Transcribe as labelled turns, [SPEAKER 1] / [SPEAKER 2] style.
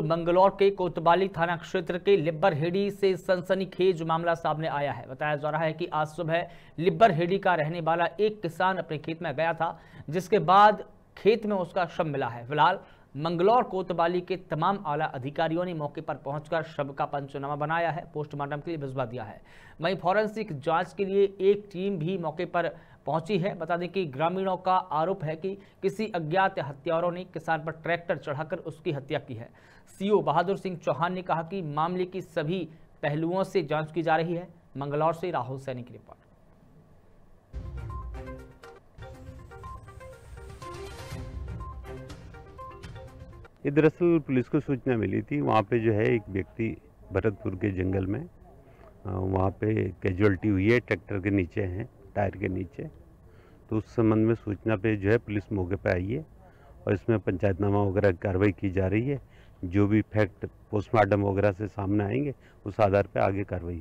[SPEAKER 1] मंगलौर के कोतवाली थाना क्षेत्र के लिब्बर हेडी से सनसनीखेज मामला सामने आया है बताया जा रहा है कि आज सुबह लिब्बर हेडी का रहने वाला एक किसान अपने खेत में गया था जिसके बाद खेत में उसका शव मिला है फिलहाल मंगलौर कोतवाली के तमाम आला अधिकारियों ने मौके पर पहुंचकर शव का पंचनामा बनाया है पोस्टमार्टम के लिए भिजवा दिया है वहीं फॉरेंसिक जांच के लिए एक टीम भी मौके पर पहुंची है बता दें कि ग्रामीणों का आरोप है कि किसी अज्ञात हत्यारों ने किसान पर ट्रैक्टर चढ़ाकर उसकी हत्या की है सीओ बहादुर सिंह चौहान ने कहा कि मामले की सभी पहलुओं से जाँच की जा रही है मंगलौर से राहुल सैनी की रिपोर्ट
[SPEAKER 2] ये दरअसल पुलिस को सूचना मिली थी वहाँ पे जो है एक व्यक्ति भरतपुर के जंगल में वहाँ पे कैजुअल्टी हुई है ट्रैक्टर के नीचे हैं टायर के नीचे तो उस संबंध में सूचना पे जो है पुलिस मौके पे आई है और इसमें पंचायतनामा वगैरह कार्रवाई की जा रही है जो भी फैक्ट पोस्टमार्टम वगैरह से सामने आएंगे उस आधार पर आगे कार्रवाई